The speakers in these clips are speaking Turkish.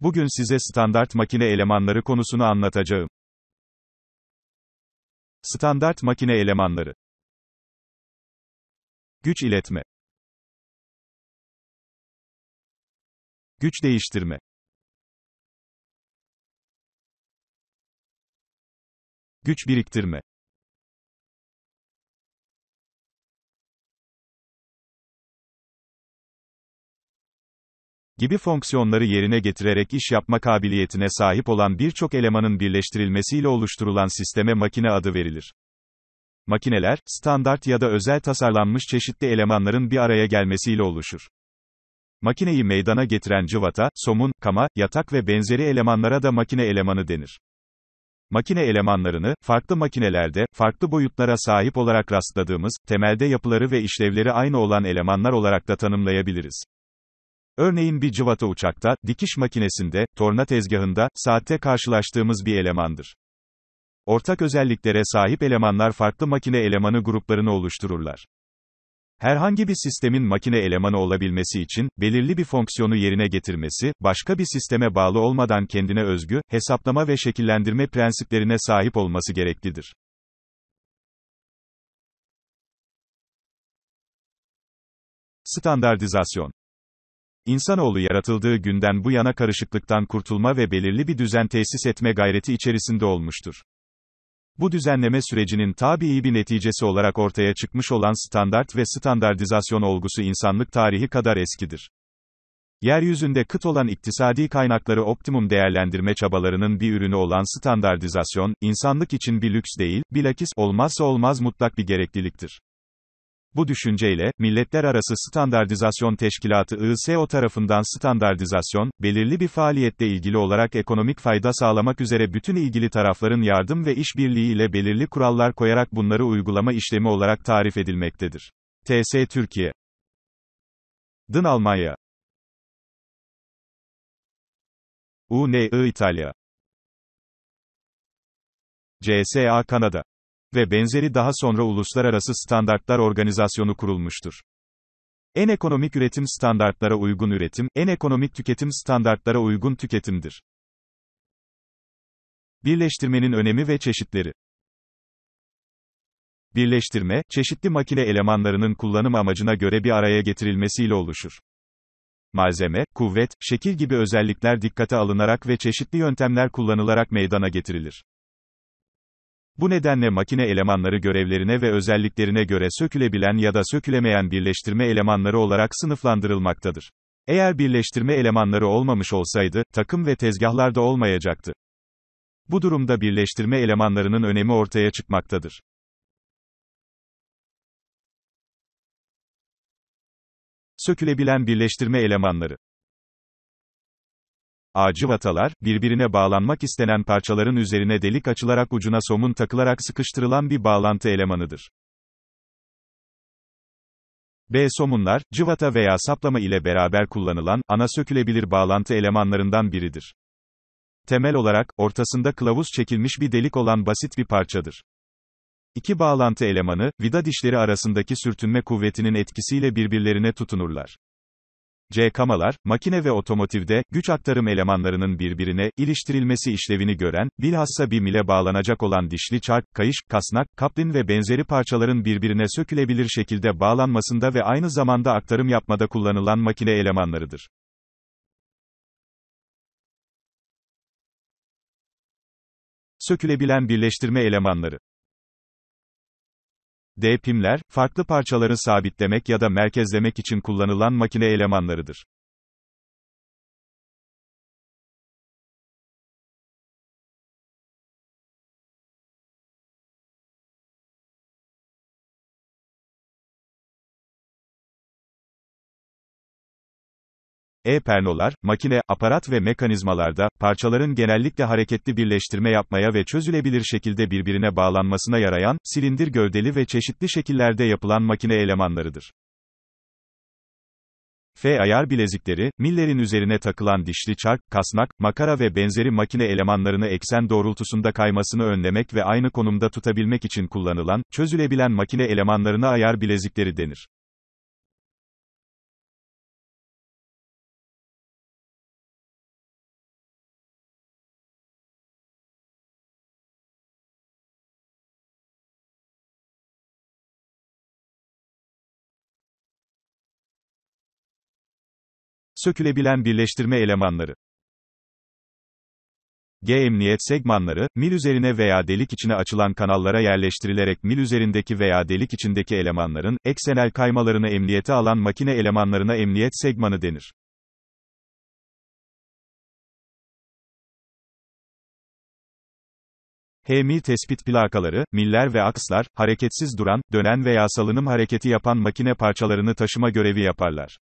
Bugün size standart makine elemanları konusunu anlatacağım. Standart makine elemanları. Güç iletme. Güç değiştirme. Güç biriktirme. gibi fonksiyonları yerine getirerek iş yapma kabiliyetine sahip olan birçok elemanın birleştirilmesiyle oluşturulan sisteme makine adı verilir. Makineler, standart ya da özel tasarlanmış çeşitli elemanların bir araya gelmesiyle oluşur. Makineyi meydana getiren cıvata, somun, kama, yatak ve benzeri elemanlara da makine elemanı denir. Makine elemanlarını, farklı makinelerde, farklı boyutlara sahip olarak rastladığımız, temelde yapıları ve işlevleri aynı olan elemanlar olarak da tanımlayabiliriz. Örneğin bir cıvata uçakta, dikiş makinesinde, torna tezgahında, saatte karşılaştığımız bir elemandır. Ortak özelliklere sahip elemanlar farklı makine elemanı gruplarını oluştururlar. Herhangi bir sistemin makine elemanı olabilmesi için, belirli bir fonksiyonu yerine getirmesi, başka bir sisteme bağlı olmadan kendine özgü, hesaplama ve şekillendirme prensiplerine sahip olması gereklidir. Standartizasyon. İnsanoğlu yaratıldığı günden bu yana karışıklıktan kurtulma ve belirli bir düzen tesis etme gayreti içerisinde olmuştur. Bu düzenleme sürecinin tabii bir neticesi olarak ortaya çıkmış olan standart ve standartizasyon olgusu insanlık tarihi kadar eskidir. Yeryüzünde kıt olan iktisadi kaynakları optimum değerlendirme çabalarının bir ürünü olan standartizasyon, insanlık için bir lüks değil, bilakis olmazsa olmaz mutlak bir gerekliliktir. Bu düşünceyle, Milletler Arası Standardizasyon Teşkilatı ISO tarafından standartizasyon, belirli bir faaliyette ilgili olarak ekonomik fayda sağlamak üzere bütün ilgili tarafların yardım ve işbirliği ile belirli kurallar koyarak bunları uygulama işlemi olarak tarif edilmektedir. TS Türkiye Dın Almanya UNE İtalya CSA Kanada ve benzeri daha sonra Uluslararası Standartlar Organizasyonu kurulmuştur. En ekonomik üretim standartlara uygun üretim, en ekonomik tüketim standartlara uygun tüketimdir. Birleştirmenin önemi ve çeşitleri Birleştirme, çeşitli makine elemanlarının kullanım amacına göre bir araya getirilmesiyle oluşur. Malzeme, kuvvet, şekil gibi özellikler dikkate alınarak ve çeşitli yöntemler kullanılarak meydana getirilir. Bu nedenle makine elemanları görevlerine ve özelliklerine göre sökülebilen ya da sökülemeyen birleştirme elemanları olarak sınıflandırılmaktadır. Eğer birleştirme elemanları olmamış olsaydı, takım ve tezgahlar da olmayacaktı. Bu durumda birleştirme elemanlarının önemi ortaya çıkmaktadır. Sökülebilen birleştirme elemanları ağacı vatalar, birbirine bağlanmak istenen parçaların üzerine delik açılarak ucuna somun takılarak sıkıştırılan bir bağlantı elemanıdır. B. Somunlar, cıvata veya saplama ile beraber kullanılan, ana sökülebilir bağlantı elemanlarından biridir. Temel olarak, ortasında kılavuz çekilmiş bir delik olan basit bir parçadır. İki bağlantı elemanı, vida dişleri arasındaki sürtünme kuvvetinin etkisiyle birbirlerine tutunurlar. C. Kamalar, makine ve otomotivde, güç aktarım elemanlarının birbirine, iliştirilmesi işlevini gören, bilhassa bir ile bağlanacak olan dişli çark, kayış, kasnak, kaplin ve benzeri parçaların birbirine sökülebilir şekilde bağlanmasında ve aynı zamanda aktarım yapmada kullanılan makine elemanlarıdır. Sökülebilen birleştirme elemanları Depimler, farklı parçaları sabitlemek ya da merkezlemek için kullanılan makine elemanlarıdır. E-pernolar, makine, aparat ve mekanizmalarda, parçaların genellikle hareketli birleştirme yapmaya ve çözülebilir şekilde birbirine bağlanmasına yarayan, silindir gövdeli ve çeşitli şekillerde yapılan makine elemanlarıdır. F ayar bilezikleri, millerin üzerine takılan dişli çark, kasnak, makara ve benzeri makine elemanlarını eksen doğrultusunda kaymasını önlemek ve aynı konumda tutabilmek için kullanılan, çözülebilen makine elemanlarına ayar bilezikleri denir. sökülebilen birleştirme elemanları. G emniyet segmanları, mil üzerine veya delik içine açılan kanallara yerleştirilerek mil üzerindeki veya delik içindeki elemanların, eksenel kaymalarını emniyete alan makine elemanlarına emniyet segmanı denir. HMI tespit plakaları, miller ve akslar, hareketsiz duran, dönen veya salınım hareketi yapan makine parçalarını taşıma görevi yaparlar.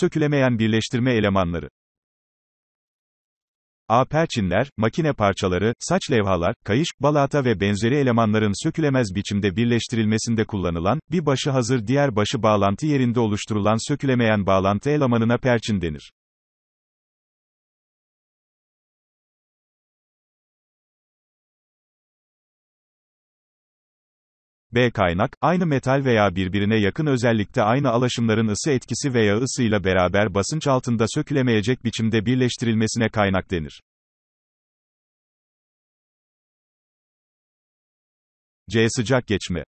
Sökülemeyen birleştirme elemanları. A. Perçinler, makine parçaları, saç levhalar, kayış, balata ve benzeri elemanların sökülemez biçimde birleştirilmesinde kullanılan, bir başı hazır diğer başı bağlantı yerinde oluşturulan sökülemeyen bağlantı elemanına perçin denir. B. Kaynak, aynı metal veya birbirine yakın özellikte aynı alaşımların ısı etkisi veya ısıyla beraber basınç altında sökülemeyecek biçimde birleştirilmesine kaynak denir. C. Sıcak geçme